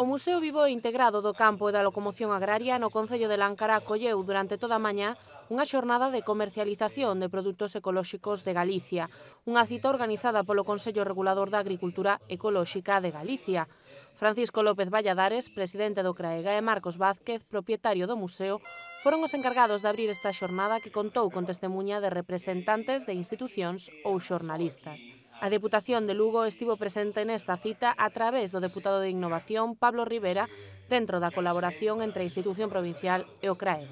O Museo Vivo e Integrado do Campo e da Locomoción Agraria no Concello de Láncara acolleu durante toda a maña unha xornada de comercialización de produtos ecolóxicos de Galicia, unha cita organizada polo Consello Regulador da Agricultura Ecolóxica de Galicia. Francisco López Valladares, presidente do CRAEGA, e Marcos Vázquez, propietario do museo, foron os encargados de abrir esta xornada que contou con testemunha de representantes de institucións ou xornalistas. A Deputación de Lugo estivo presente nesta cita a través do deputado de Innovación Pablo Rivera dentro da colaboración entre a Institución Provincial e o CRAE.